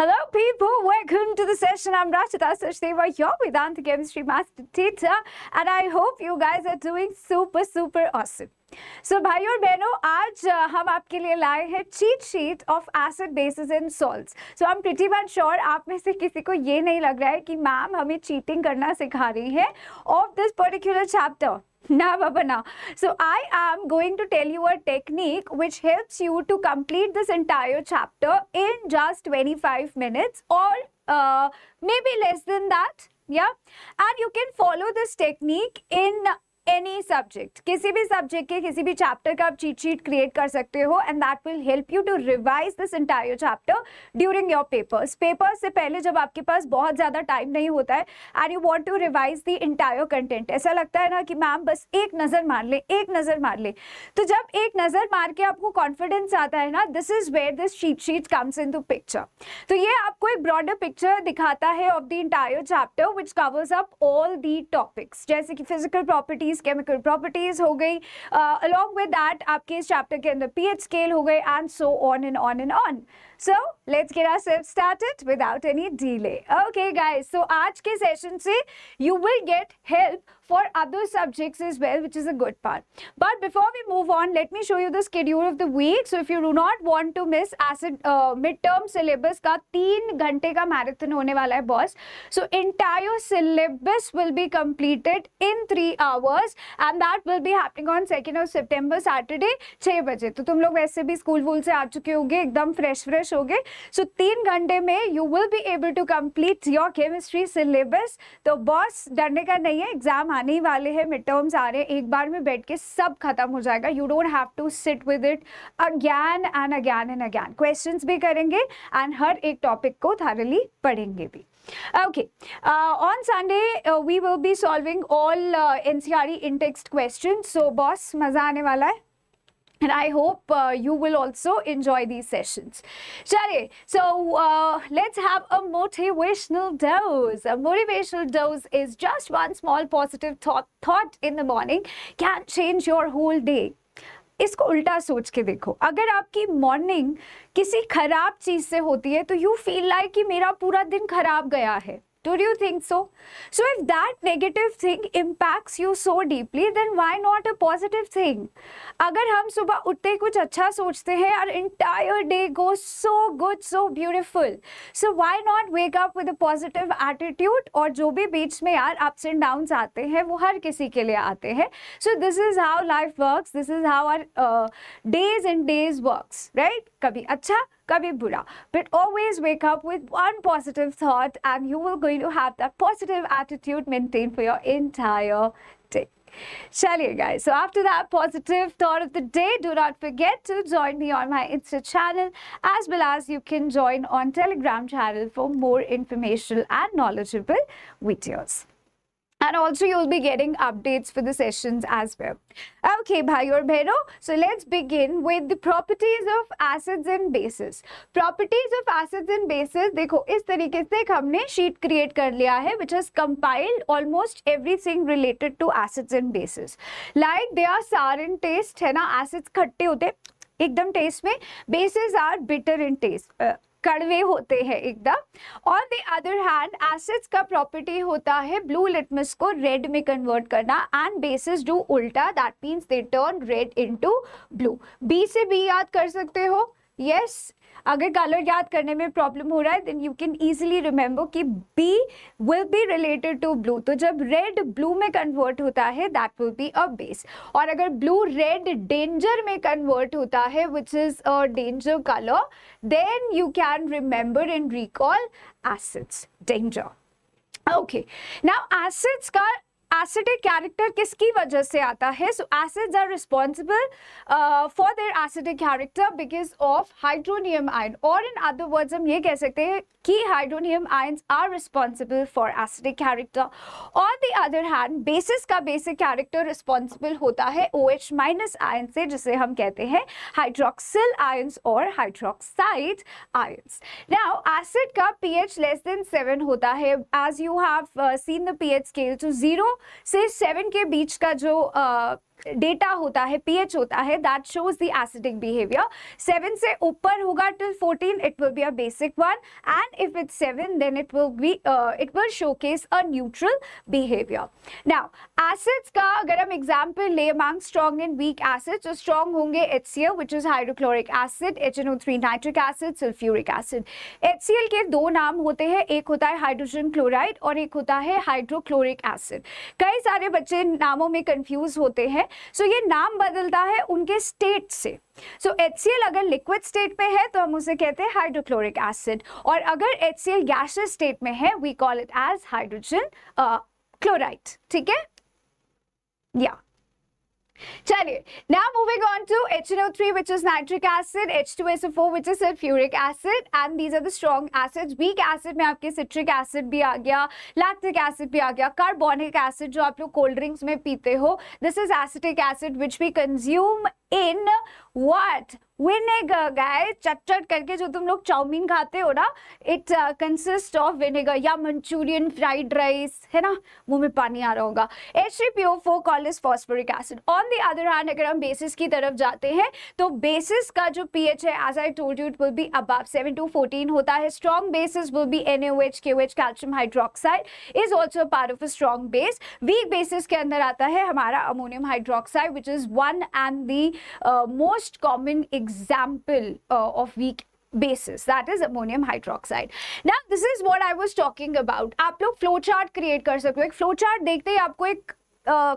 Hello, people. Welcome to the session. I'm Rachita Sachdeva, your Vedanta Chemistry Master Teacher, and I hope you guys are doing super, super awesome. so, भाई और बहनों आज हम आपके लिए लाए हैं cheat sheet of acid bases and salts so I am pretty man sure आप में से किसी को ये नहीं लग रहा है कि मैम हमें चीटिंग करना सिखा रही है of this particular chapter Nah, Baba, nah. So I am going to tell you a technique which helps you to complete this entire chapter in just 25 minutes or uh, maybe less than that. Yeah. And you can follow this technique in any subject किसी भी subject के किसी भी chapter का आप cheat sheet create कर सकते हो and that will help you to revise this entire chapter during your papers papers से पहले जब आपके पास बहुत ज़्यादा टाइम नहीं होता है and you want to revise the entire content ऐसा लगता है ना कि मैम बस एक नज़र मार ले एक नज़र मार ले तो जब एक नज़र मार के आपको कॉन्फिडेंस आता है ना this is where this cheat sheet comes into picture तो ये आपको एक ब्रॉडर पिक्चर दिखाता है of the entire chapter which covers up all the topics जैसे कि physical property properties chemical properties हो गई अलॉन्ग विद दैट आपके इस चैप्टर के अंदर पीएच स्केल हो गए and so on and on and on so let's get ourself started without any delay okay guys so आज के सेशन से you will get help for other subjects is well which is a good part but before we move on let me show you the schedule of the week so if you do not want to miss acid mid term syllabus का 3 घंटे का marathon होने वाला है boss so entire syllabus will be completed in 3 hours and that will be happening on 2nd of September Saturday 6:00 बजे तो तुम लोग वैसे भी स्कूल वूल से आ चुके होगे एकदम फ्रेश फ्रेश होगे सो तीन घंटे में you will be able to complete your chemistry syllabus तो बॉस डरने का नहीं है एग्जाम आने ही वाले हैं मिड टर्म्स आ रहे हैं एक बार में बैठ के सब खत्म हो जाएगा you don't have to sit with it again and again and again question भी करेंगे एंड हर एक टॉपिक को थारली पढ़ेंगे भी okay on Sunday we will be solving all NCR all uh, ncre in text questions so boss maza and I hope uh, you will also enjoy these sessions. Chare, so uh, let's have a motivational dose. A motivational dose is just one small positive thought, thought in the morning can change your whole day. इसको उल्टा सोच के देखो अगर आपकी morning किसी खराब चीज़ से होती है तो यू फील लाइक कि मेरा पूरा दिन खराब गया है Do you think so? So if that negative thing impacts you so deeply, then why not a positive thing? अगर हम सुबह उठते कुछ अच्छा सोचते हैं our entire day goes so good, so beautiful. So why not wake up with a positive attitude? और जो भी बीच में यार ups and downs आते हैं वो हर किसी के लिए आते हैं So this is how life works. This is how our uh, days and days works, right? कभी अच्छा kabhi bura. But always wake up with one positive thought and you will going to have that positive attitude maintained for your entire day. Chaliye guys, so after that positive thought of the day, do not forget to join me on my Insta channel as well as you can join on Telegram channel for more informational and knowledgeable videos and also you'll be getting updates for the sessions as well. Okay, bhai or so let's begin with the properties of acids and bases. Properties of acids and bases, देखो इस तरीके से हमने sheet create कर लिया है which has compiled almost everything related to acids and bases. Like they are sour in taste, है ना acids खट्टे होते एकदम taste में bases are bitter in taste. Uh, कड़वे होते हैं एकदम on the other hand acids का प्रॉपर्टी होता है ब्लू लिटमस को रेड में कन्वर्ट करना एंड बेसिस डू उल्टा that means they turn red into blue B से बी याद कर सकते हो यस अगर कलर याद करने में प्रॉब्लम हो रहा है then you can easily remember कि B will be related to blue तो जब रेड ब्लू में कन्वर्ट होता है that will be a base और अगर ब्लू रेड डेंजर में कन्वर्ट होता है which is a danger colour then you can remember and recall acids danger okay now acids का एसिडिक कैरेक्टर किसकी वजह से आता है so acids are responsible for their acidic character because of hydronium ion और in other words हम ये कह सकते हैं कि hydronium ions are responsible for acidic character और द अदर हैंड बेसिस का बेसिक कैरेक्टर रिस्पॉन्सिबल होता है ओ एच माइनस आयन से जिसे हम कहते हैं हाइड्रोक्सिल आयन्स और हाइड्रोक्साइड आयन्स नाउ एसिड का P H less than seven होता है as you have seen the H scale to zero से सेवन के बीच का जो डेटा होता है पीएच होता है that shows the acidic behaviour seven से ऊपर होगा till fourteen it will be a basic one and if it seven then it will be it will showcase a neutral behaviour now acids का अगर हम example ले मांग strong and weak acid तो strong होंगे H C L which is hydrochloric acid H N O three nitric acid sulphuric acid H C L के दो नाम होते हैं एक होता है हाइड्रोजन क्लोराइड और एक होता है हाइड्रोक्लोरिक एसिड कई सारे बच्चे नामों में कंफ्यूज होते हैं सो so, ये नाम बदलता है उनके स्टेट से सो so, HCl अगर लिक्विड स्टेट में है तो हम उसे कहते हैं हाइड्रोक्लोरिक एसिड और अगर HCl गैसियस स्टेट में है we call it as hydrogen chloride ठीक है या चलिए now moving on to H N O three which is nitric acid H two S O four which is sulphuric acid and these are the strong acid weak acid में आपके citric acid भी आ गया lactic acid भी आ गया carbonic acid जो आप लोग cold drinks में पीते हो this is acetic acid which we consume in what vinegar चट चटचट करके जो तुम लोग चाउमीन खाते हो ना इट कंसिस्ट ऑफ विनेगर या मंचूरियन फ्राइड राइस है ना मुंह में पानी आ रहा होगा H three P O four call is phosphoric acid on the other hand अगर हम बेसिस की तरफ जाते हैं तो बेसिस का जो पी एच है as I told you will be अब सेवन टू फोर्टीन होता है strong bases will be N O H K O H calcium hydroxide is also part of a strong base weak bases के अंदर आता है हमारा ammonium hydroxide which is one and the uh, most common example uh, of weak basis that is ammonium hydroxide now this is what i was talking about aap log flow chart create kar sakte ho ek flow chart dekhte hi aapko ek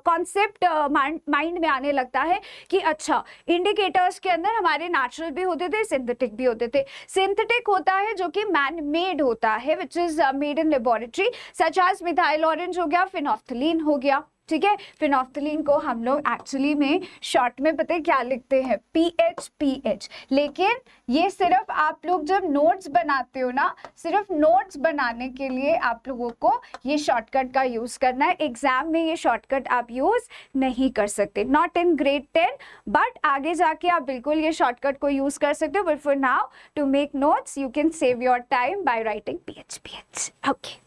concept uh, mind uh, में आने लगता है कि अच्छा indicators के अंदर हमारे natural भी होते थे सिंथेटिक भी होते थे सिंथेटिक होता है जो कि मैन मेड होता है which is made in laboratory such as methyl orange हो गया फिनॉफ्थलीन हो गया ठीक है फिनॉफ्थलीन को हम लोग एक्चुअली में शॉर्ट में पता है क्या लिखते हैं पी एच पी एच लेकिन ये सिर्फ आप लोग जब नोट्स बनाते हो ना सिर्फ नोट्स बनाने के लिए आप लोगों को ये शॉर्टकट का यूज़ करना है एग्जाम में ये शॉर्टकट आप यूज़ नहीं कर सकते not in grade ten but आगे जाके आप बिल्कुल ये शॉर्टकट को यूज़ कर सकते हो but for now to make notes you can save your time by writing P H P H okay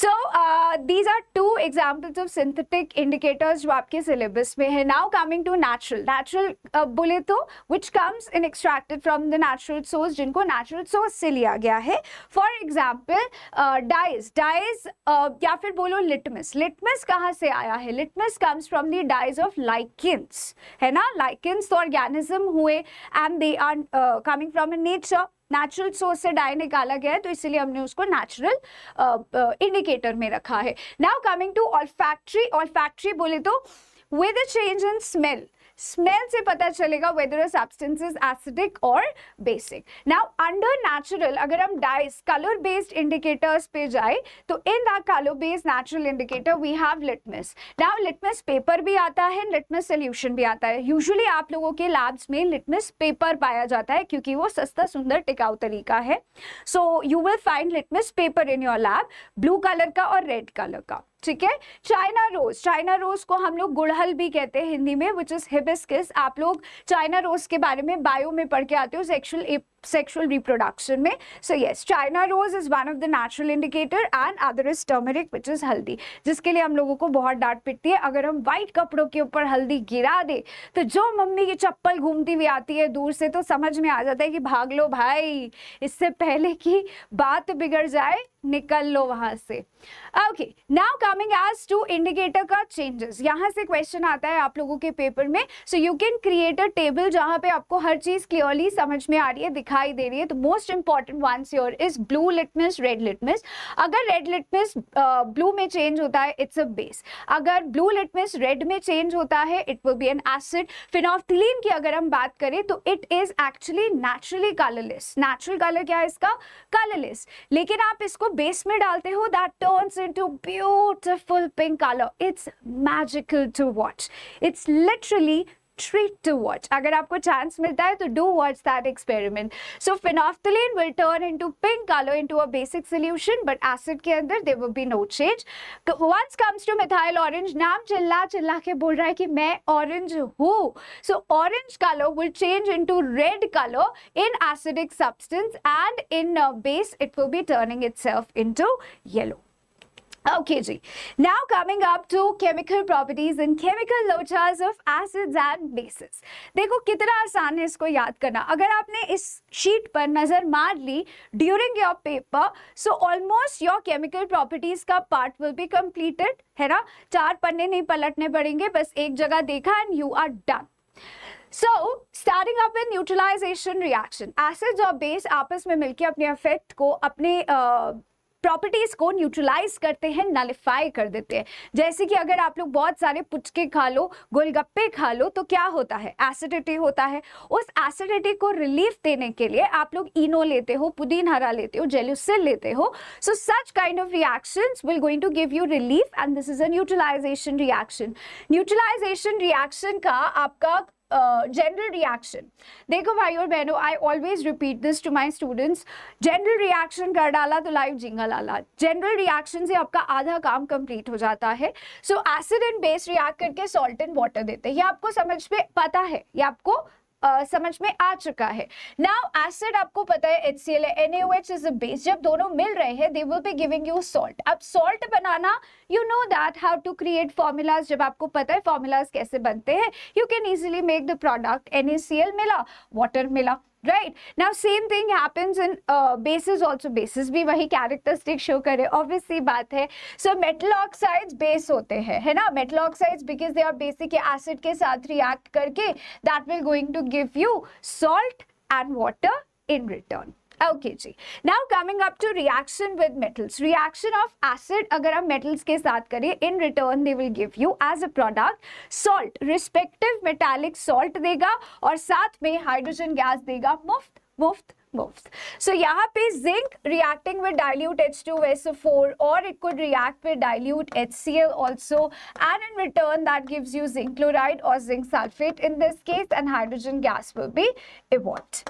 so these are two examples of synthetic indicators जो आपके सिलेबस में है now coming to natural natural बोले तो which comes in extracted from the natural source जिनको natural source से लिया गया है फॉर एग्जाम्पल डाइज डाइज या फिर बोलो लिटमस लिटमस कहाँ से आया है litmus comes from the dyes of lichens है ना लाइकिन्स तो ऑर्गेनिज्म हुए and they are coming from a nature natural source से डाई निकाला गया है तो इसीलिए हमने उसको नेचुरल इंडिकेटर में रखा है now coming to olfactory olfactory बोले तो with change in smell smell से पता चलेगा whether a substance is acidic और बेसिक नाउ अंडर नेचुरल अगर हम डाइस कलर बेस्ड इंडिकेटर्स पे जाए तो in the colour based natural indicator we have litmus now litmus paper भी आता है लिटमस सोल्यूशन भी आता है यूजुअली आप लोगों के लैब्स में लिटमस पेपर पाया जाता है क्योंकि वो सस्ता सुंदर टिकाऊ तरीका है so you will find litmus paper in your lab blue colour का और रेड कलर का ठीक है चाइना रोज चाइना रोज को हम लोग गुड़हल भी कहते हैं हिंदी में विच इज हिबिस्किस आप लोग चाइना रोज के बारे में बायो में पढ़ के आते हो सेक्शुअल सेक्शुअल reproduction में so yes China rose is one of the natural indicator and other is turmeric which is haldi जिसके लिए हम लोगों को बहुत डांट पिटती है अगर हम व्हाइट कपड़ों के ऊपर हल्दी गिरा दे तो जो मम्मी की चप्पल घूमती हुई आती है दूर से तो समझ में आ जाता है कि भाग लो भाई इससे पहले की बात बिगड़ जाए निकल लो वहां से okay now coming as to indicator का चेंजेस यहाँ से क्वेश्चन आता है आप लोगों के पेपर में so you can create a table जहां पे आपको हर चीज क्लियरली समझ में आ रही है दिखा दिखाई दे रही है तो most important one your is blue litmus red litmus अगर रेड लिटमिस ब्लू में चेंज होता है इट्स अ बेस अगर ब्लू लिटमिस रेड में चेंज होता है it will be an acid phenolphthalein की अगर हम बात करें तो it is actually naturally colourless natural colour क्या है इसका कलरलेस लेकिन आप इसको बेस में डालते हो that turns into beautiful pink colour it's magical to watch it's literally treat to watch अगर आपको चांस मिलता है तो do watch that experiment so phenolphthalein will turn into pink colour into a basic solution but acid के अंदर there will be no change once comes to methyl orange नाम चिल्ला चिल्ला के बोल रहा है कि मैं ऑरेंज हूँ so orange colour will change into red colour in acidic substance and in base it will be turning itself into yellow. Okay, G. Now coming up to chemical properties and chemical loters of acids and bases. देखो कितना आसान है इसको याद करना अगर आपने इस शीट पर नज़र मार ली during your paper so almost your chemical properties का पार्ट विल बी कंप्लीटेड है ना चार पन्ने नहीं पलटने पड़ेंगे बस एक जगह देखा and you are done so starting up with neutralisation reaction acids और बेस आपस में मिलकर अपने इफेक्ट को अपने uh, प्रॉपर्टीज को न्यूट्रलाइज करते हैं नलिफाई कर देते हैं जैसे कि अगर आप लोग बहुत सारे पुचके खा लो गोलगप्पे खा लो तो क्या होता है एसिडिटी होता है उस एसिडिटी को रिलीफ देने के लिए आप लोग इनो लेते हो पुदीन हरा लेते हो जेल्यूसिल लेते हो so such kind of reaction will going to give you relief and this is a neutralisation reaction neutralisation reaction का आपका जनरल रिएक्शन देखो भाई और बहनों I always repeat this to my students general reaction कर डाला तो लाइव जिंगल आला जनरल रिएक्शन से आपका आधा काम कंप्लीट हो जाता है so acid and base react करके सॉल्ट एंड वाटर देते हैं ये आपको समझ में पता है ये आपको Uh, समझ में आ चुका है नाउ एसिड आपको पता है H C L NH is a base जब दोनों मिल रहे हैं they will be giving you salt अब सॉल्ट बनाना you know that how to create formulas जब आपको पता है फॉर्मूलाज कैसे बनते हैं you can easily make the product एन मिला वाटर मिला right now same thing happens in bases also bases भी वही कैरेक्टरिस्टिक शो करे ऑब्वियसली बात है सो मेटल ऑक्साइड्स बेस होते हैं है ना metal oxides because they are basic acid के साथ रिएक्ट करके that will going to give you salt and water in return okay जी now coming up to reaction with metals reaction of acid अगर आप मेटल्स के साथ करें in return they will give you as a product salt respective metallic salt देगा और साथ में हाइड्रोजन गैस देगा मुफ्त मुफ्त so, यहाँ पे zinc reacting with dilute H two S four और it could react with dilute H C L also and in return that gives you zinc chloride और zinc sulphate in this case and hydrogen gas will be evolved.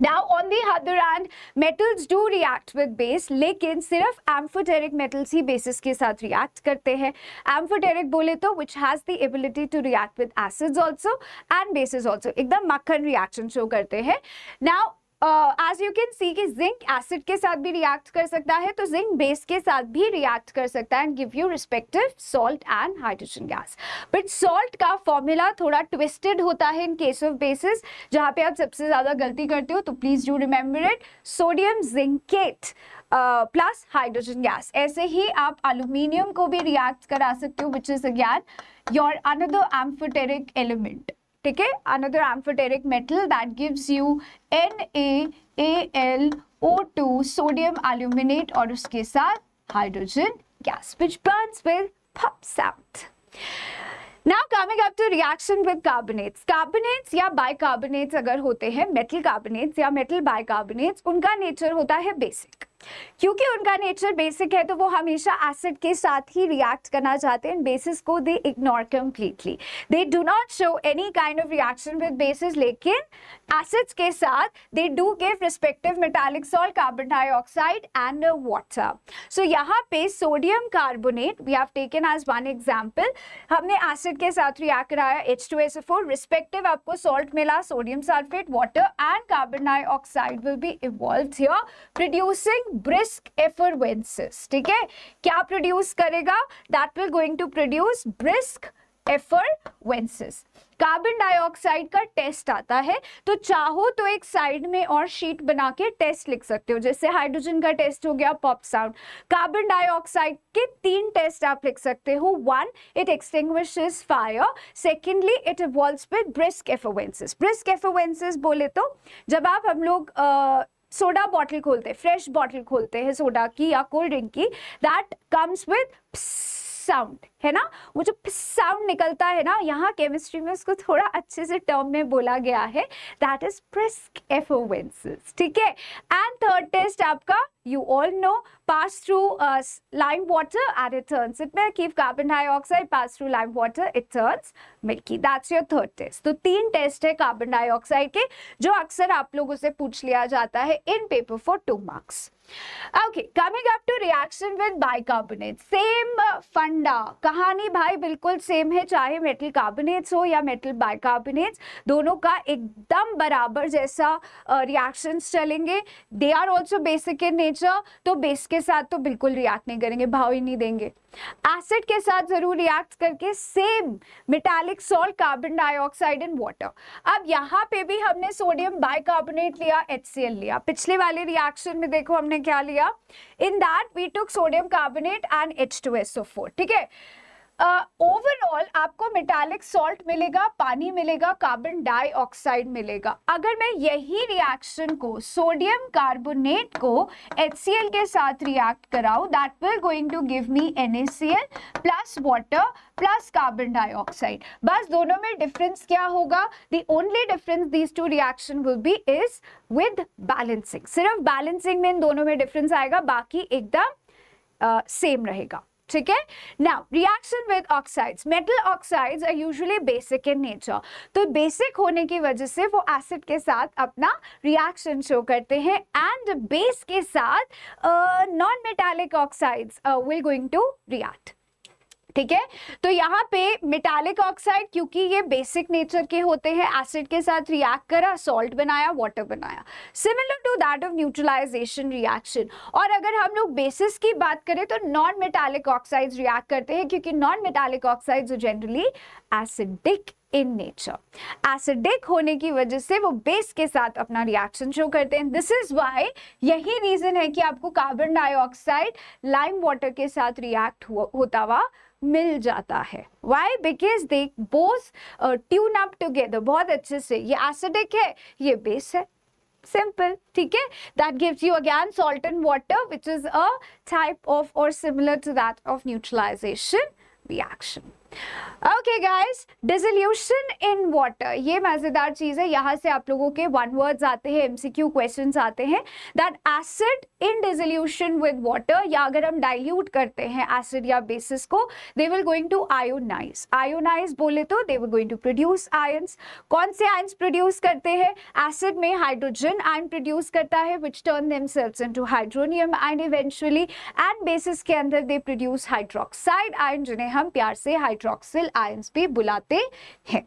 Now on the other hand, metals do react with base, लेकिन सिर्फ amphoteric metals ही bases के साथ react करते हैं Amphoteric बोले तो which has the ability to react with acids also and bases also एकदम मक्खन reaction show करते हैं Now as you can see कि जिंक एसिड के साथ भी रिएक्ट कर सकता है तो जिंक बेस के साथ भी रिएक्ट कर सकता है and give you respective salt and hydrogen gas but salt का फॉर्मूला थोड़ा ट्विस्टेड होता है इन केस ऑफ बेसिस जहाँ पे आप सबसे ज़्यादा गलती करते हो तो please you remember it sodium zincate plus hydrogen gas ऐसे ही आप aluminium को भी रिएक्ट करा सकते हो which is again your another amphoteric element ठीक है another amphoteric metal that gives you N A L O two sodium aluminate और उसके साथ hydrogen gas which burn with Now coming up to reaction with carbonates. Carbonates या bicarbonates अगर होते हैं metal carbonates या metal bicarbonates उनका nature होता है basic. क्योंकि उनका नेचर बेसिक है तो वो हमेशा एसिड के साथ ही रिएक्ट करना चाहते हैं बेसिस को they ignore completely they do not show any kind of reaction with bases लेकिन एसिड्स के साथ they do give respective metallic salt carbon dioxide and water so यहाँ पे sodium carbonate we have taken as one example हमने acid के साथ react कराया H two S four respective आपको सॉल्ट मिला sodium sulphate water and carbon dioxide will be evolve here producing brisk effervescences ठीक है क्या प्रोड्यूस करेगा that will going to produce brisk effervescences carbon dioxide का टेस्ट आता है तो चाहो तो एक साइड में और शीट बना के टेस्ट लिख सकते हो जैसे हाइड्रोजन का टेस्ट हो गया पॉप साउंड कार्बन डाइऑक्साइड के तीन टेस्ट आप लिख सकते हो one it extinguish fire secondly it evolve with brisk effervescences brisk effervescences बोले तो जब आप हम लोग सोडा बॉटल खोलते हैं फ्रेश बॉटल खोलते हैं सोडा की या कोल्ड ड्रिंक की दैट कम्स विद साउंड है ना वो जो साउंड निकलता है ना यहाँ केमिस्ट्री में उसको थोड़ा अच्छे से टर्म में बोला गया है दैट इज प्रिस्क एफोवेंसिस ठीक है एंड थर्ड टेस्ट आपका you all know, pass through uh, lime water and it turns it milky. If carbon dioxide pass through lime water, it turns milky. That's your third test. to so, teen test hai carbon dioxide ke jo aksar aap लोगों से puch liya jata hai in paper for 2 marks. Okay, coming up to reaction with bicarbonate. Same uh, funda kahani bhai bilkul same hai chahe metal carbonates ho ya metal bicarbonates dono ka ekdam barabar jaisa uh, reactions chalenge they are also basic in nature nature तो base के साथ तो बिल्कुल react नहीं करेंगे भाव ही नहीं देंगे एसिड के साथ जरूर रिएक्ट करके same metallic salt carbon dioxide in water अब यहाँ पे भी हमने सोडियम बाइकार्बोनेट लिया एच लिया पिछले वाले रिएक्शन में देखो हमने क्या लिया in that we took sodium carbonate and H ठीक है ओवरऑल uh, आपको मेटालिक सॉल्ट मिलेगा पानी मिलेगा कार्बन डाइऑक्साइड मिलेगा अगर मैं यही रिएक्शन को सोडियम कार्बोनेट को HCl के साथ रिएक्ट कराऊं that will going to give me NaCl plus water plus carbon dioxide बस दोनों में डिफरेंस क्या होगा the only difference these two reaction will be is with balancing सिर्फ बैलेंसिंग में इन दोनों में डिफरेंस आएगा बाकी एकदम सेम uh, रहेगा ठीक है now reaction with oxides metal oxides are usually basic in nature तो बेसिक होने की वजह से वो एसिड के साथ अपना रिएक्शन शो करते हैं एंड बेस के साथ non metallic oxides will going to react ठीक है तो यहाँ पे मेटालिक ऑक्साइड क्योंकि ये बेसिक नेचर के होते हैं एसिड के साथ रिएक्ट करा सॉल्ट बनाया वाटर बनाया similar to that of neutralisation reaction और अगर हम लोग बेसिस की बात करें तो नॉन मेटालिक ऑक्साइड रिएक्ट करते हैं क्योंकि non metallic oxide generally acidic in nature acidic होने की वजह से वो बेस के साथ अपना रिएक्शन शो करते हैं दिस इज वाई यही रीजन है कि आपको कार्बन डाइऑक्साइड लाइम वाटर के साथ रिएक्ट हो, होता हुआ मिल जाता है why because they both tune up together बहुत अच्छे से ये एसिडिक है ये बेस है सिंपल ठीक है that gives you again salt and water which is a type of और similar to that of neutralisation reaction okay guys dissolution in water ये मज़ेदार चीज़ है यहाँ से आप लोगों के वन वर्ड्स आते हैं एमसीक्यू क्वेश्चंस आते हैं that acid in dissolution with water या अगर हम डाइल्यूट करते हैं एसिड या बेसिस को they will going to ionise ionise बोले तो they will going to produce ions कौन से आयन्स प्रोड्यूस करते हैं एसिड में हाइड्रोजन आयन प्रोड्यूस करता है which turn them cells in hydronium and eventually and bases के अंदर दे प्रोड्यूस हाइड्रोक्साइड आयन जिन्हें हम प्यार से हाइड्रो हाइड्रोक्सिल आयंस भी बुलाते हैं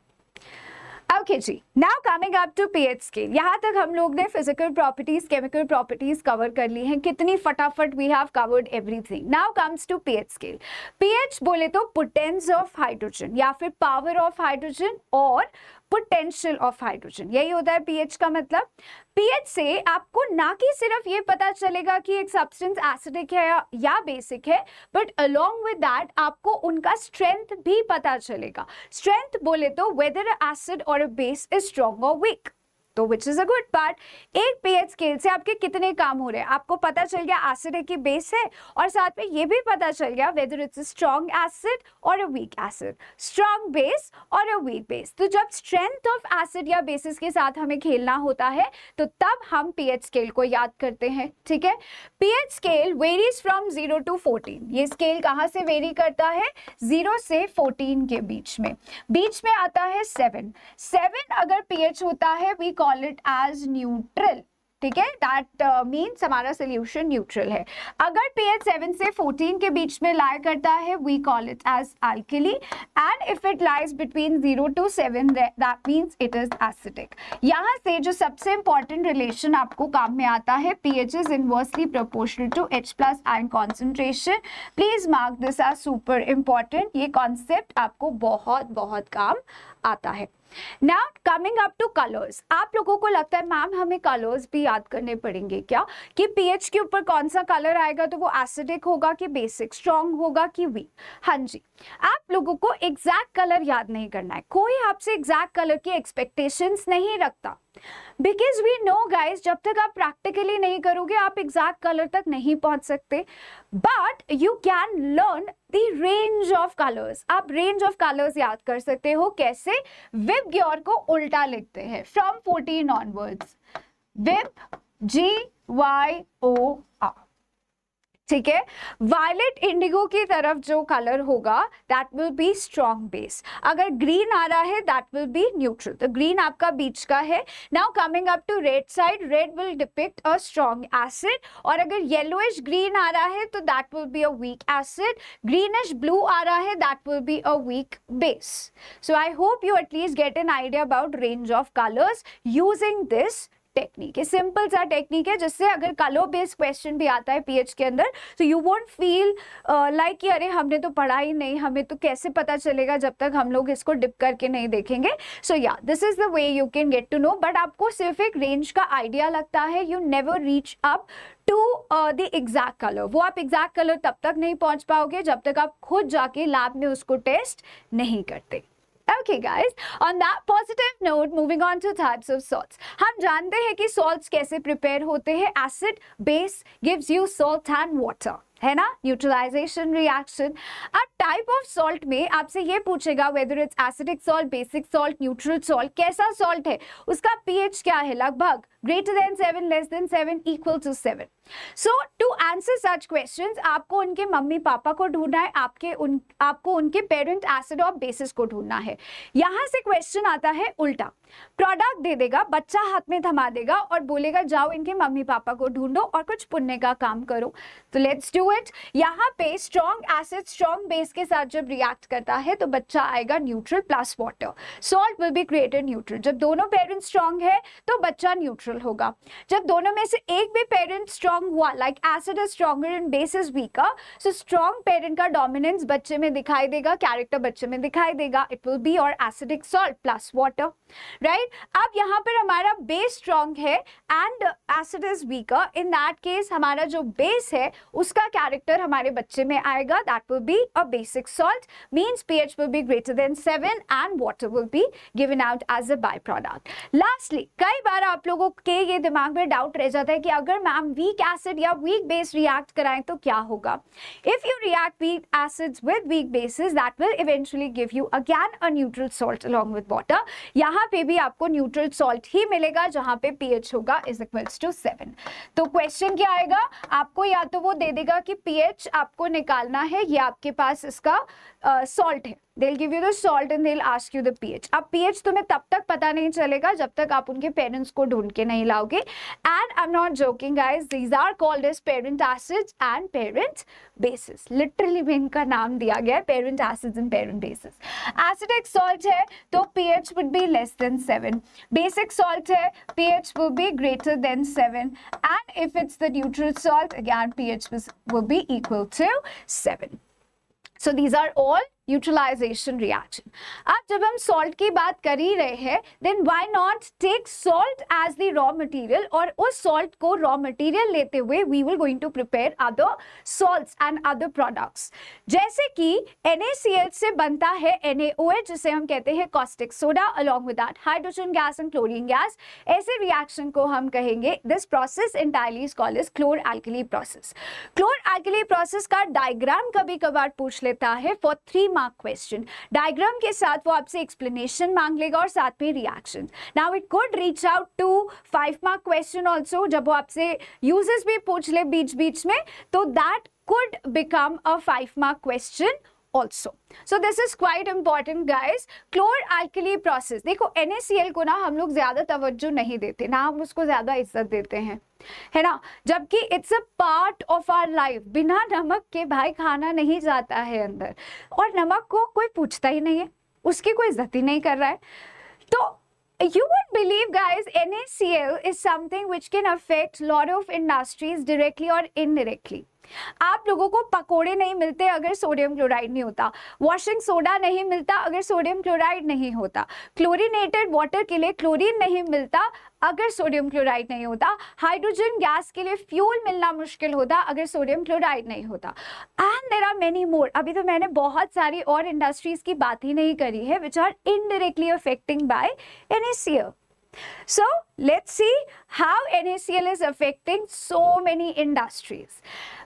ओके जी now coming up to pH scale यहाँ तक हम लोग ने physical properties chemical properties cover कर ली हैं कितनी फटाफट we have covered everything now comes to pH scale pH बोले तो पोटेंस ऑफ हाइड्रोजन या फिर पावर ऑफ हाइड्रोजन और पोटेंशियल ऑफ हाइड्रोजन यही होता है पीएच का मतलब पीएच से आपको ना कि सिर्फ ये पता चलेगा कि एक सब्सटेंस एसिडिक है या बेसिक है बट अलोंग विद दैट आपको उनका स्ट्रेंथ भी पता चलेगा स्ट्रेंथ बोले तो वेदर एसिड और बेस इज स्ट्रॉन्ग और वीक तो which is a good part एक पीएच स्केल से आपके कितने काम हो रहे हैं आपको पता चल गया एसिड है बेस है और साथ में ये भी पता चल गया वेदर इट्स स्ट्रॉन्ग एसिड और a weak acid strong base और अ वीक बेस तो जब स्ट्रेंथ ऑफ एसिड या बेसिस के साथ हमें खेलना होता है तो तब हम पीएच स्केल को याद करते हैं ठीक है pH scale varies from zero to fourteen ये स्केल कहाँ से वेरी करता है जीरो से फोर्टीन के बीच में बीच में आता है सेवन सेवन अगर पीएच होता है we call it as neutral ठीक है दैट मीन्स uh, हमारा सोल्यूशन न्यूट्रल है अगर पी एच सेवन से फोर्टीन के बीच में लाई करता है we call it as alkali and if it lies between zero to seven that means it is acidic यहाँ से जो सबसे इंपॉर्टेंट रिलेशन आपको काम में आता है P H is inversely proportional to H plus and concentration please mark this are super important ये कॉन्सेप्ट आपको बहुत बहुत काम आता है now coming up to colours आप लोगों को लगता है मैम हमें कलर्स भी याद करने पड़ेंगे क्या कि पीएच के ऊपर कौन सा कलर आएगा तो वो एसिडिक होगा कि बेसिक स्ट्रॉन्ग होगा कि वी हाँ जी आप लोगों को एग्जैक्ट कलर याद नहीं करना है कोई आपसे एग्जैक्ट कलर की एक्सपेक्टेशंस नहीं रखता बिकॉज वी नो गाइज जब तक आप प्रैक्टिकली नहीं करोगे आप एग्जैक्ट कलर तक नहीं पहुंच सकते but you can learn the range of colours आप रेंज ऑफ कलर्स याद कर सकते हो कैसे विब ग्योर को उल्टा लिखते हैं from fourteen onwards VIBGYOR ठीक है वायलेट इंडिगो की तरफ जो कलर होगा that will be strong base अगर ग्रीन आ रहा है दैट विल बी न्यूट्रल तो ग्रीन आपका बीच का है now coming up to red side red will depict a strong acid और अगर येलोइश ग्रीन आ रहा है तो that will be a weak acid greenish blue आ रहा है that will be a weak base so I hope you at least get an idea about range of colours using this technique है simple सा technique है जिससे अगर colour based question भी आता है पीएच के अंदर so you won't feel like कि अरे हमने तो पढ़ा ही नहीं हमें तो कैसे पता चलेगा जब तक हम लोग इसको डिप करके नहीं देखेंगे so yeah this is the way you can get to know but आपको सिर्फ एक रेंज का आइडिया लगता है you never reach up to the exact colour वो आप एग्जैक्ट कलर तब तक नहीं पहुंच पाओगे जब तक आप खुद जाके लैब में उसको टेस्ट नहीं करते okay guys on that positive note moving on to types of salts हम जानते हैं कि सॉल्ट्स कैसे प्रिपेयर होते हैं acid base gives you salt and water है ना न्यूट्रलाइजेशन रिएक्शन अब टाइप ऑफ सॉल्ट में आपसे ये पूछेगा whether it's acidic salt basic salt neutral salt कैसा सॉल्ट है उसका पीएच क्या है लगभग greater than seven less than seven equal to seven so to answer such question आपको उनके मम्मी पापा को ढूंढना है आपके उन आपको उनके पेरेंट एसिड और बेसिस को ढूंढना है यहां से क्वेश्चन आता है उल्टा प्रोडक्ट दे देगा बच्चा हाथ में थमा देगा और बोलेगा जाओ इनके मम्मी पापा को ढूंढो और कुछ पुण्य का काम करो तो लेट्स डू इट यहाँ पे स्ट्रॉन्ग एसिड स्ट्रॉन्ग बेस के साथ जब रिएक्ट करता है तो बच्चा आएगा neutral plus water salt will be created neutral जब दोनों पेरेंट्स स्ट्रॉन्ग है तो बच्चा न्यूट्रल होगा जब दोनों में से एक भी पेरेंट्स स्ट्रॉन्ग हुआ like acid is stronger and base is weaker so strong parent का डोमिनेंस बच्चे में दिखाई देगा कैरेक्टर बच्चे में दिखाई देगा इट विल बी और acidic salt plus water right अब यहाँ पर हमारा बेस स्ट्रॉन्ग है and acid is weaker in that case हमारा जो बेस है उसका कैरेक्टर हमारे बच्चे में आएगा that will be a basic salt means P H will be greater than seven and and will be given out as a by product lastly कई बार आप लोगों के ये दिमाग में डाउट रह जाता है कि अगर मैम वीक एसिड या वीक बेस रिएक्ट कराएं तो क्या होगा if you react weak acids with weak bases that will eventually give you again a neutral salt along with water यहाँ पे भी आपको न्यूट्रल सॉल्ट ही मिलेगा जहां पे पीएच होगा इज इक्वल्स टू सेवन तो क्वेश्चन क्या आएगा आपको या तो वो दे देगा कि पीएच आपको निकालना है ये आपके पास इसका सॉल्ट है देल give you the salt and they'll ask you the pH अब पीएच तुम्हें तब तक पता नहीं चलेगा जब तक आप उनके पेरेंट्स को ढूंढ के नहीं लाओगे and I am not joking guys these are called as parent acids and parents bases literally में इनका नाम दिया गया है parent acids and parent bases acidic salt है तो pH would be less than 7 basic salt है pH would be greater than 7 and if it's the neutral salt again pH would be equal to 7 So these are all utilisation reaction अब जब हम salt की बात कर ही रहे हैं then why not take salt as the raw material और उस सॉल्ट को रॉ मटेरियल लेते हुए we will going to prepare other salts and other products जैसे कि एन से बनता है जिसे हम कहते हैं caustic soda along with that hydrogen gas and chlorine gas ऐसे रिएक्शन को हम कहेंगे this process entirely call chlor alkali process chlor alkali process का डायग्राम कभी कभार पूछ लेता है for three mark question diagram के साथ वो आपसे एक्सप्लेनेशन मांग लेगा और साथ में reaction now it could reach out to five mark question also जब वो आपसे यूजेस भी पूछ ले बीच बीच में तो that could become a five mark question also so this is quite important guys chlor alkali process देखो एन को ना हम लोग ज़्यादा तवज्जो नहीं देते ना हम उसको ज़्यादा इज्जत देते हैं है ना जबकि it's a part of our life बिना नमक के भाई खाना नहीं जाता है अंदर और नमक को कोई पूछता ही नहीं है उसकी कोई इज्जत ही नहीं कर रहा है तो you would believe guys NaCl is something which can affect lot of industries directly or indirectly आप लोगों को पकोड़े नहीं मिलते अगर सोडियम क्लोराइड नहीं होता वॉशिंग सोडा नहीं मिलता अगर सोडियम क्लोराइड नहीं होता क्लोरीनेटेड वाटर के लिए क्लोरीन नहीं मिलता अगर सोडियम क्लोराइड नहीं होता हाइड्रोजन गैस के लिए फ्यूल मिलना मुश्किल होता अगर सोडियम क्लोराइड नहीं होता and there are many more अभी तो मैंने बहुत सारी और इंडस्ट्रीज की बात ही नहीं करी है which are indirectly affecting by एनेसियर So let's see how NACL is affecting so many industries.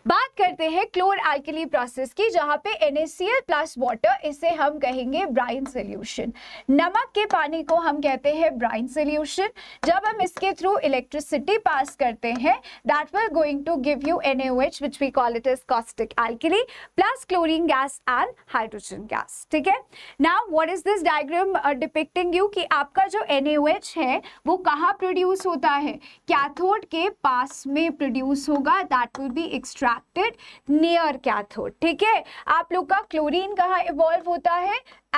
बात करते हैं क्लोर एल्कली प्रोसेस की जहाँ पे NaCl प्लस वाटर इसे हम कहेंगे ब्राइन सोल्यूशन नमक के पानी को हम कहते हैं ब्राइन सोल्यूशन जब हम इसके थ्रू इलेक्ट्रिसिटी पास करते हैं that will going to give you H which we call it is caustic alkali plus chlorine gas and hydrogen gas ठीक है now what is this diagram depicting you की कि आपका जो एन है वो कहाँ प्रोड्यूस होता है कैथोड के पास में प्रोड्यूस होगा that will be extra attracted near cathode ठीक है आप लोग का क्लोरीन कहाँ इवॉल्व होता है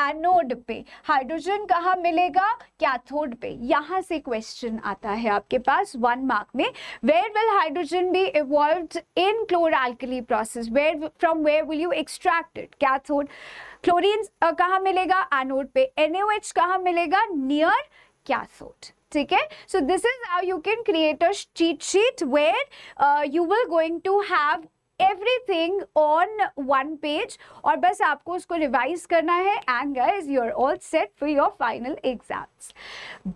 एनोड पे हाइड्रोजन कहाँ मिलेगा कैथोड पे यहाँ से क्वेश्चन आता है आपके पास वन मार्क में where will hydrogen be evolve in chlor alkali process where from where will you extracted cathode chlorine कहाँ मिलेगा एनोड पे एनओ एच कहाँ मिलेगा नियर कैथोड ठीक है so this is how you can create a cheat sheet where you will going to have everything on one page और बस आपको उसको रिवाइज करना है and guys you are all set for your final exams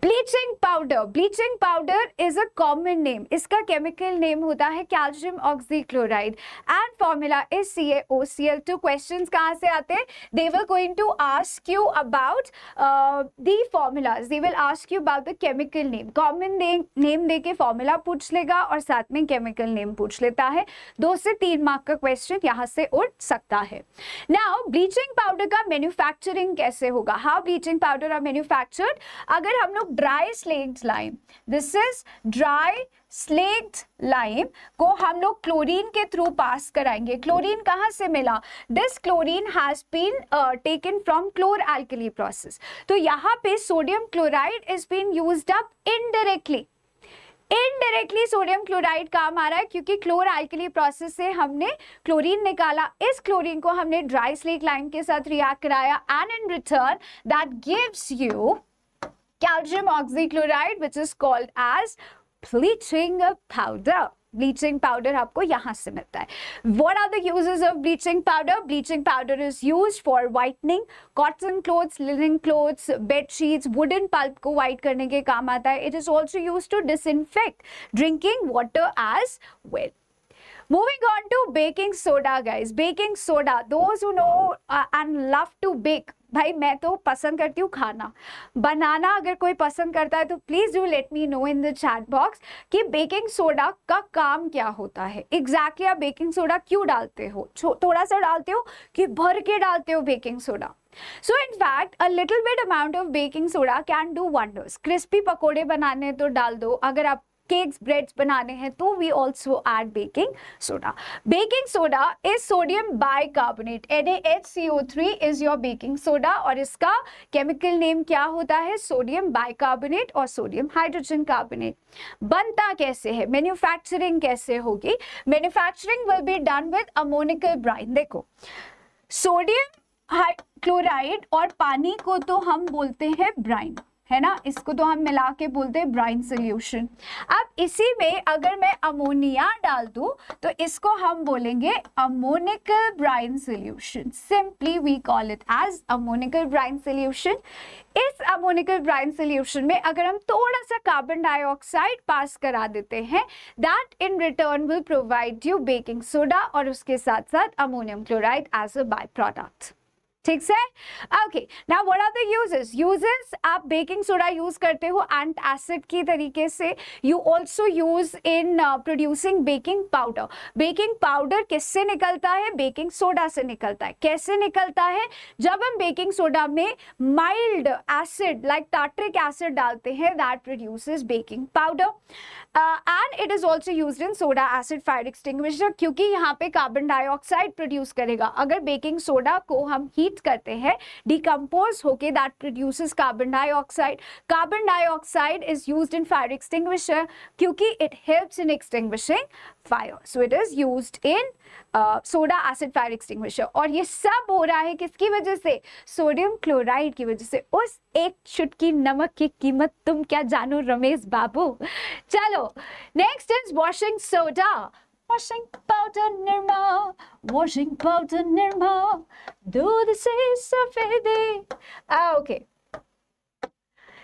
bleaching powder bleaching powder is a common name इसका chemical name होता है calcium oxychloride and formula is C A O C L two question कहाँ से आते हैं they will going to ask you about the formulas they will ask you about the chemical name common name दे के formula पूछ लेगा और साथ में केमिकल नेम पूछ लेता है दो से तीन तीन मार्क का क्वेश्चन यहाँ से उठ सकता है नाउ ब्लीचिंग पाउडर का मैन्युफैक्चरिंग कैसे होगा how bleaching powder are manufactured अगर हम लोग dry slaked lime this is dry slaked lime को हम लोग क्लोरीन के थ्रू पास कराएंगे क्लोरीन कहाँ से मिला this chlorine has been taken from chlor alkali process तो यहाँ पे sodium chloride is been use up indirectly indirectly sodium chloride काम आ रहा है क्योंकि क्लोर आल्कली प्रोसेस से हमने क्लोरीन निकाला इस क्लोरीन को हमने ड्राई स्लेक लाइम के साथ रिएक्ट कराया and in return that gives you calcium oxychloride which is called as bleaching powder bleaching powder आपको यहाँ से मिलता है what are the uses of bleaching powder bleaching powder is use for whitening cotton clothes linen clothes bedsheets wooden pulp को white करने के काम आता है it is also use to disinfect drinking water as well Moving on to baking soda, guys. Baking soda. Those who know uh, and love to bake भाई मैं तो पसंद करती हूँ खाना बनाना अगर कोई पसंद करता है तो please do let me know in the chat box कि बेकिंग सोडा का काम क्या होता है एग्जैक्टली आप बेकिंग सोडा क्यों डालते हो थोड़ा सा डालते हो कि भर के डालते हो baking soda so in fact a little bit amount of baking soda can do wonders crispy पकौड़े बनाने तो डाल दो अगर आप केक्स ब्रेड्स बनाने हैं तो we also add baking soda baking soda is sodium bicarbonate NaHCO3 is your baking soda और इसका केमिकल नेम क्या होता है सोडियम कार्बोनेट और सोडियम हाइड्रोजन कार्बोनेट बनता कैसे है मैन्युफैक्चरिंग कैसे होगी manufacturing will be done with ammoniacal brine देखो सोडियम हाइड क्लोराइड और पानी को तो हम बोलते हैं ब्राइन है ना इसको तो हम मिला के बोलते हैं ब्राइन सोल्यूशन अब इसी में अगर मैं अमोनिया डाल दू तो इसको हम बोलेंगे ammoniacal brine solution simply we call it as ammoniacal brine solution इस अमोनिकल ब्राइन सोल्यूशन में अगर हम थोड़ा सा कार्बन डाइऑक्साइड पास करा देते हैं that in return will provide you baking soda और उसके साथ साथ ammonium chloride as a by product ठीक से okay now what are the uses uses आप बेकिंग सोडा यूज करते हो एंट एसिड की तरीके से you also use in producing baking powder baking powder किससे निकलता है बेकिंग सोडा से निकलता है कैसे निकलता है जब हम बेकिंग सोडा में mild acid like tartaric acid डालते हैं that produces baking powder and it is also use in soda acid fire extinguisher क्योंकि यहाँ पे कार्बन डाइऑक्साइड प्रोड्यूस करेगा अगर बेकिंग सोडा को हम हीट करते हैं डिकम्पोज होके that produce carbon dioxide carbon dioxide is use in fire extinguisher क्योंकि it helps in extinguishing fire so it is use in soda acid fire extinguisher और ये सब हो रहा है किसकी वजह से सोडियम क्लोराइड की वजह से उस एक चुटकी नमक की कीमत तुम क्या जानो रमेश बाबू चलो next is washing soda washing powder Nirma washing powder Nirma दूध से सफेदी okay ah,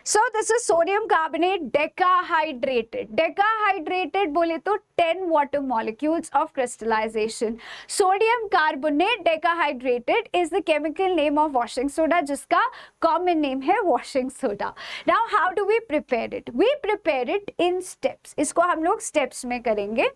so this is sodium carbonate decahydrated decahydrated बोले तो 10 water molecules of crystallisation sodium carbonate decahydrated is the chemical name of washing soda जिसका common name है washing soda now how do we prepare it we prepare it in steps इसको हम लोग steps में करेंगे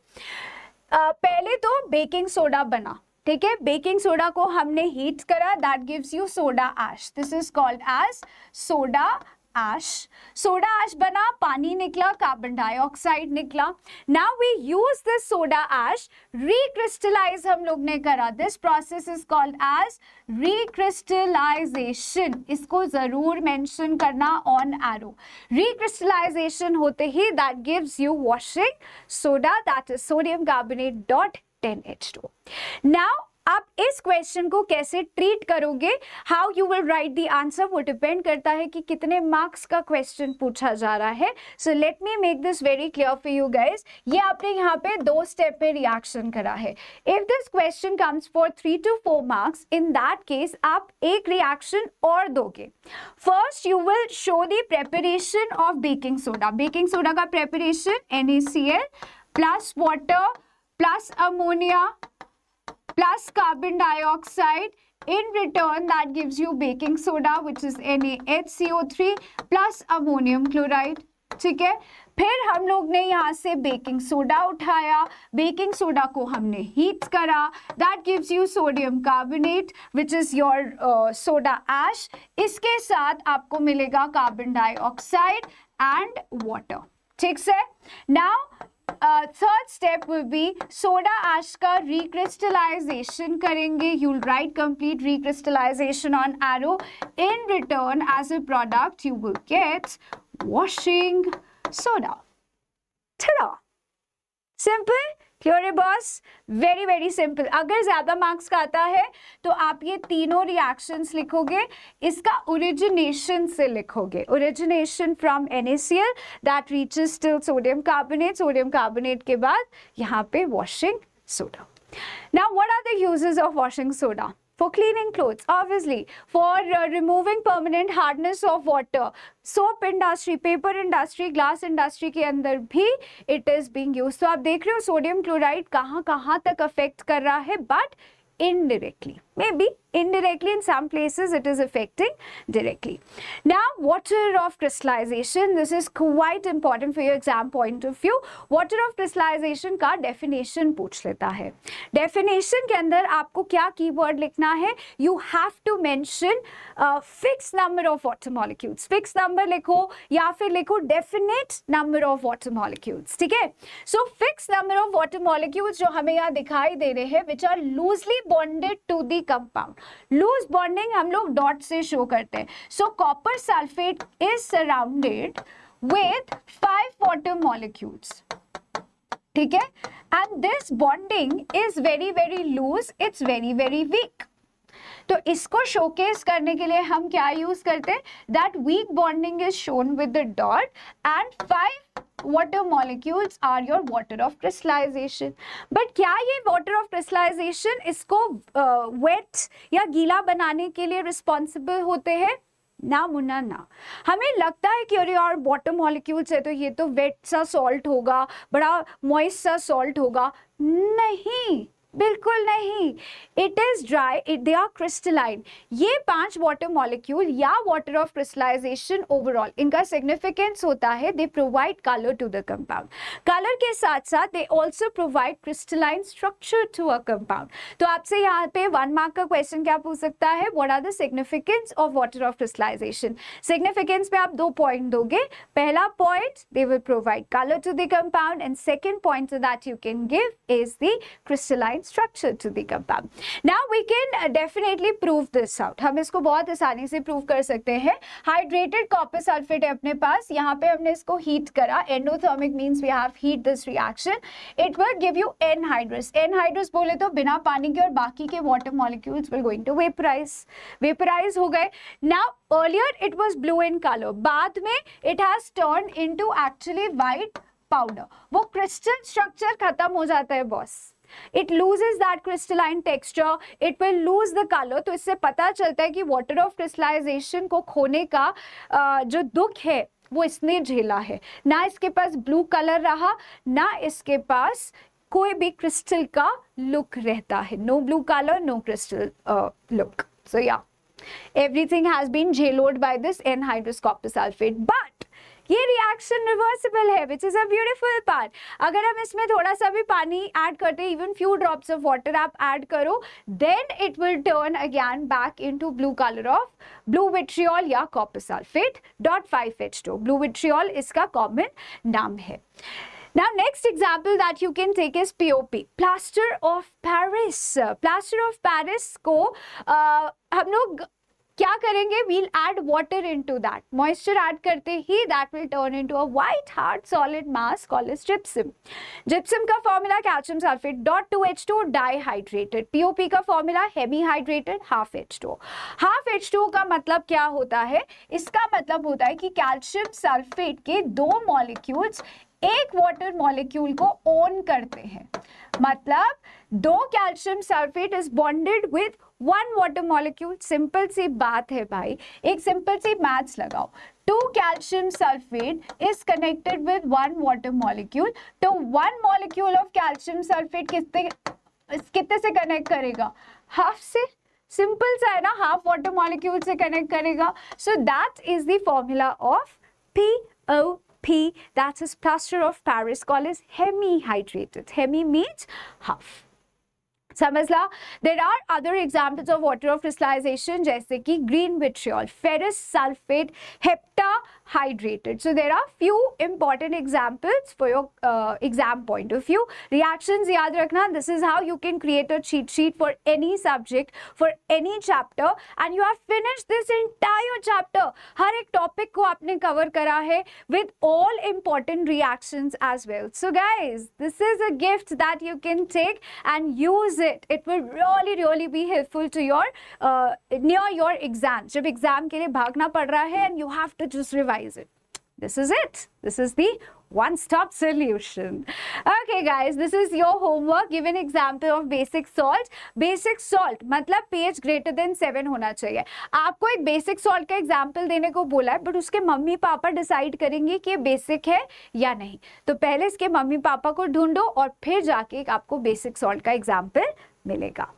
uh, पहले तो baking soda बना ठीक है बेकिंग सोडा को हमने हीट करा that gives you soda ash this is called as soda ash. Soda ash bana, pani nikla, carbon dioxide nikla. Now we use this soda ash, recrystallize hum log ne kara. This process is called as recrystallization. Isko zarur mention karna on arrow. Recrystallization hote hi that gives you washing soda that is sodium carbonate dot 10 h2 Now आप इस question को कैसे treat करोगे how you will write the answer वो depend करता है कि कितने मार्क्स का क्वेश्चन पूछा जा रहा है so let me make this very clear for you guys ये आपने यहाँ पे दो स्टेप पे रिएक्शन करा है if this question comes for three to four marks in that case आप एक रिएक्शन और दोगे first you will show the preparation of baking soda baking soda का preparation N plus water plus ammonia plus carbon dioxide in return that gives you baking soda which is NaHCO3 plus ammonium chloride ठीक है फिर हम लोग ने यहाँ से baking soda उठाया बेकिंग सोडा को हमने हीट करा that gives you sodium carbonate which is your soda ash इसके साथ आपको मिलेगा कार्बन डाइऑक्साइड एंड वाटर ठीक से now uh, third step will be soda ash recrystallization करेंगे you will write complete recrystallization on arrow in return as a product you will get washing soda ta-da simple clear है boss very very simple अगर ज़्यादा marks का आता है तो आप ये तीनों रिएक्शंस लिखोगे इसका ओरिजिनेशन से लिखोगे origination from N A C L that reaches till sodium carbonate sodium carbonate के बाद यहाँ पे washing soda now what are the uses of washing soda for cleaning clothes obviously for uh, removing permanent hardness of water soap industry paper industry glass industry ke andar bhi it is being used so, aap dekh rahe ho sodium chloride kahan kahan tak affect kar raha hai but indirectly maybe indirectly in some places it is affecting directly now water of crystallization this is quite important for your exam point of view water of crystallization ka definition पूछ leta hai definition ke andar aapko kya keyword likhna hai you have to mention a fixed number of water molecules fixed number likho ya fir likho definite number of water molecules theek hai so fixed number of water molecules jo hame yahan dikhai de rahe hai which are loosely bonded to the ही compound loose bonding हम लोग dot से show करते हैं so copper sulphate is surrounded with five water molecules ठीक है and this bonding is very very loose it's very very weak तो इसको शोकेस करने के लिए हम क्या यूज करते हैं that weak bonding is shown with the dot and five water molecules are your water of crystallization but क्या ये वाटर ऑफ क्रिस्टलाइजेशन इसको वेट uh, या गीला बनाने के लिए रिस्पॉन्सिबल होते हैं ना मुन्ना ना हमें लगता है कि अरे यार वाटर मॉलिक्यूल्स है तो ये तो वेट सा सॉल्ट होगा बड़ा मॉइस्ट सा सॉल्ट होगा नहीं बिल्कुल नहीं it is dry it they are crystalline ये पांच वाटर मॉलिक्यूल या वाटर ऑफ क्रिस्टलाइजेशन ओवरऑल इनका सिग्निफिकेंस होता है they provide colour to the compound colour के साथ साथ they also provide crystalline structure to a compound तो आपसे यहाँ पे वन मार्क का क्वेश्चन क्या पूछ सकता है what are the significance of water of crystallization significance पे आप दो पॉइंट दोगे पहला point they will provide colour to the compound and second point that you can give is the crystalline defined structure to the kebab now we can definitely prove this out हम इसको बहुत आसानी से prove कर सकते हैं hydrated copper sulphate है अपने पास यहाँ पे हमने इसको हीट करा endothermic means we have heat this reaction it will give you anhydrous anhydrous बोले तो बिना पानी के और बाकी के water molecules will going to vaporize vaporize हो गए now earlier it was blue in color. बाद में it has turned into actually white. Powder वो क्रिस्टल स्ट्रक्चर खत्म हो जाता है boss it loses that crystalline texture it will lose the colour तो इससे पता चलता है कि वाटर ऑफ क्रिस्टलाइजेशन को खोने का जो दुख है वो इसने झेला है ना इसके पास ब्लू कलर रहा ना इसके पास कोई भी क्रिस्टल का लुक रहता है no blue colour no crystal look so yeah everything has been झेलोड बाय दिस this n-hydroscopic ये रिएक्शन रिवर्सिबल है which is a beautiful part अगर हम इसमें थोड़ा सा भी पानी ऐड करते even few drops of water आप ऐड करो then it will turn again back in blue colour of blue vitriol या copper sulphate dot five H two blue vitriol इसका कॉमन नाम है Now, next example that you can take is POP, plaster of Paris. Plaster of Paris को uh, हम लोग क्या करेंगे we'll add water into that moisture add करते ही that will turn into a white hard solid mass call is gypsum gypsum का formula calcium sulphate dot two H two dihydrated POP का formula hemihydrated half H two half H two का मतलब क्या होता है इसका मतलब होता है कि कैल्शियम सल्फेट के दो मॉलिक्यूल्स एक वाटर मॉलिक्यूल को ओन करते हैं मतलब दो calcium sulphate is bonded with one water molecule simple सी बात है भाई एक सिंपल सी मैथ्स लगाओ two calcium sulphate is connected with one water molecule तो one molecule of calcium sulphate कितने कितने से कनेक्ट करेगा हाफ से सिंपल सा है ना हाफ वाटर मॉलिक्यूल से कनेक्ट करेगा so that is the formula of P O P, that is plaster of Paris, called as hydrated Hemi means half. Samazla, there are other examples of water of crystallization, like green vitriol, ferrous sulfate, hepta hydrated. So there are few important examples for your uh, exam point of view. Reactions, yaad rakhna, this is how you can create a cheat sheet for any subject, for any chapter and you have finished this entire chapter. हर एक topic को आपने cover करा with all important reactions as well. So guys, this is a gift that you can take and use it. It will really really be helpful to your uh, near your exam. जब exam ke liye bhagna pad raha hai and you have to just revise analyze it. This is it. This is the one-stop solution. Okay guys, this is your homework. Give an example of basic salt. Basic salt मतलब pH greater than seven होना चाहिए आपको एक basic salt का example देने को बोला है but उसके मम्मी पापा decide करेंगे कि ये basic है या नहीं तो पहले इसके मम्मी पापा को ढूंढो और फिर जाके आपको basic salt का example मिलेगा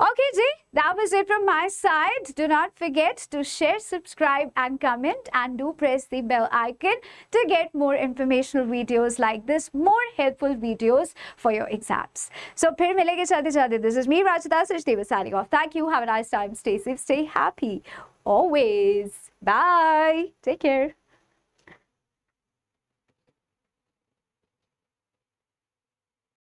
Okay, G, that was it from my side. Do not forget to share, subscribe and comment and do press the bell icon to get more informational videos like this, more helpful videos for your exams. So, phir milenge chate chate. This is me, Rajita Sachdeva, signing off. Thank you. Have a nice time. Stay safe, stay happy. Always. Bye. Take care.